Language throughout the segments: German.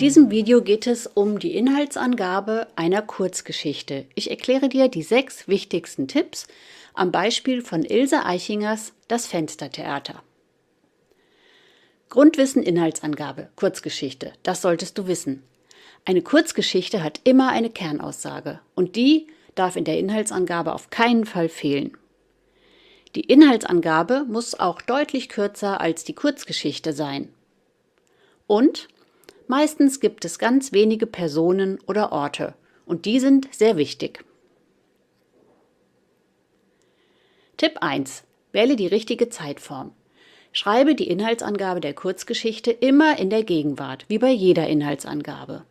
diesem Video geht es um die Inhaltsangabe einer Kurzgeschichte. Ich erkläre dir die sechs wichtigsten Tipps am Beispiel von Ilse Eichingers Das Fenstertheater. Grundwissen Inhaltsangabe, Kurzgeschichte, das solltest du wissen. Eine Kurzgeschichte hat immer eine Kernaussage und die darf in der Inhaltsangabe auf keinen Fall fehlen. Die Inhaltsangabe muss auch deutlich kürzer als die Kurzgeschichte sein. Und Meistens gibt es ganz wenige Personen oder Orte und die sind sehr wichtig. Tipp 1. Wähle die richtige Zeitform. Schreibe die Inhaltsangabe der Kurzgeschichte immer in der Gegenwart, wie bei jeder Inhaltsangabe.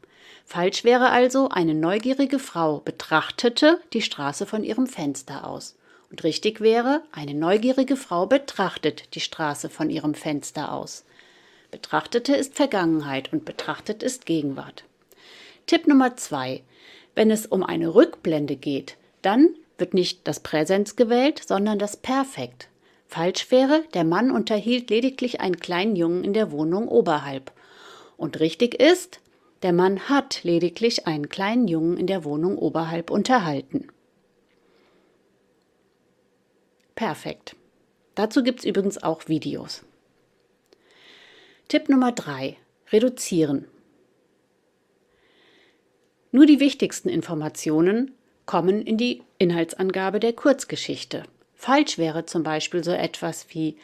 Falsch wäre also, eine neugierige Frau betrachtete die Straße von ihrem Fenster aus. Und richtig wäre, eine neugierige Frau betrachtet die Straße von ihrem Fenster aus. Betrachtete ist Vergangenheit und betrachtet ist Gegenwart. Tipp Nummer zwei: Wenn es um eine Rückblende geht, dann wird nicht das Präsens gewählt, sondern das Perfekt. Falsch wäre, der Mann unterhielt lediglich einen kleinen Jungen in der Wohnung oberhalb. Und richtig ist, der Mann hat lediglich einen kleinen Jungen in der Wohnung oberhalb unterhalten. Perfekt. Dazu gibt es übrigens auch Videos. Tipp Nummer 3. Reduzieren. Nur die wichtigsten Informationen kommen in die Inhaltsangabe der Kurzgeschichte. Falsch wäre zum Beispiel so etwas wie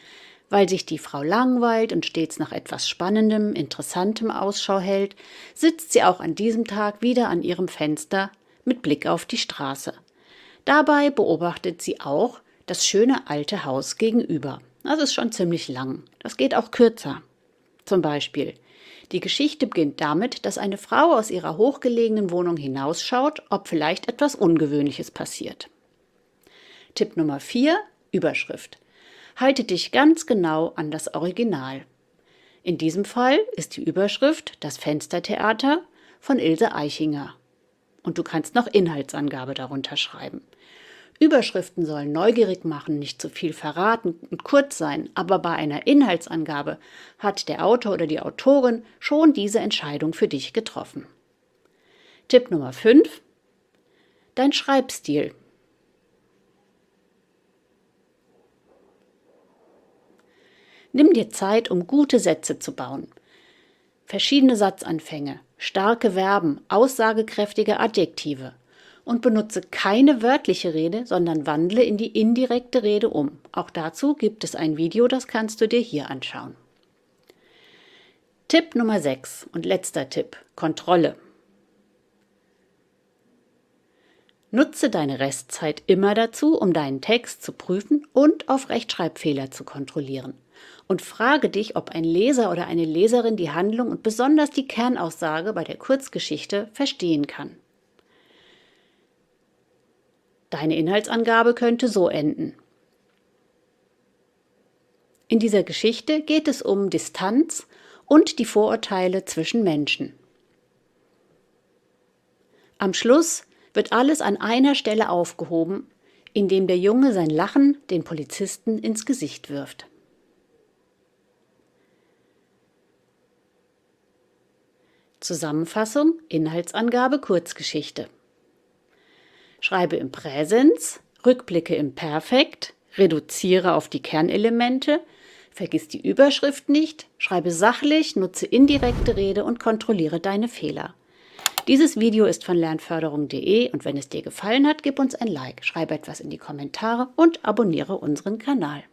weil sich die Frau langweilt und stets nach etwas Spannendem, Interessantem Ausschau hält, sitzt sie auch an diesem Tag wieder an ihrem Fenster mit Blick auf die Straße. Dabei beobachtet sie auch das schöne alte Haus gegenüber. Das ist schon ziemlich lang. Das geht auch kürzer. Zum Beispiel, die Geschichte beginnt damit, dass eine Frau aus ihrer hochgelegenen Wohnung hinausschaut, ob vielleicht etwas Ungewöhnliches passiert. Tipp Nummer 4, Überschrift. Halte dich ganz genau an das Original. In diesem Fall ist die Überschrift Das Fenstertheater von Ilse Eichinger. Und du kannst noch Inhaltsangabe darunter schreiben. Überschriften sollen neugierig machen, nicht zu viel verraten und kurz sein, aber bei einer Inhaltsangabe hat der Autor oder die Autorin schon diese Entscheidung für dich getroffen. Tipp Nummer 5. Dein Schreibstil. Nimm dir Zeit, um gute Sätze zu bauen. Verschiedene Satzanfänge, starke Verben, aussagekräftige Adjektive, und benutze keine wörtliche Rede, sondern wandle in die indirekte Rede um. Auch dazu gibt es ein Video, das kannst du dir hier anschauen. Tipp Nummer 6 und letzter Tipp, Kontrolle. Nutze deine Restzeit immer dazu, um deinen Text zu prüfen und auf Rechtschreibfehler zu kontrollieren. Und frage dich, ob ein Leser oder eine Leserin die Handlung und besonders die Kernaussage bei der Kurzgeschichte verstehen kann. Deine Inhaltsangabe könnte so enden. In dieser Geschichte geht es um Distanz und die Vorurteile zwischen Menschen. Am Schluss wird alles an einer Stelle aufgehoben, indem der Junge sein Lachen den Polizisten ins Gesicht wirft. Zusammenfassung, Inhaltsangabe, Kurzgeschichte. Schreibe im Präsens, rückblicke im Perfekt, reduziere auf die Kernelemente, vergiss die Überschrift nicht, schreibe sachlich, nutze indirekte Rede und kontrolliere deine Fehler. Dieses Video ist von lernförderung.de und wenn es dir gefallen hat, gib uns ein Like, schreibe etwas in die Kommentare und abonniere unseren Kanal.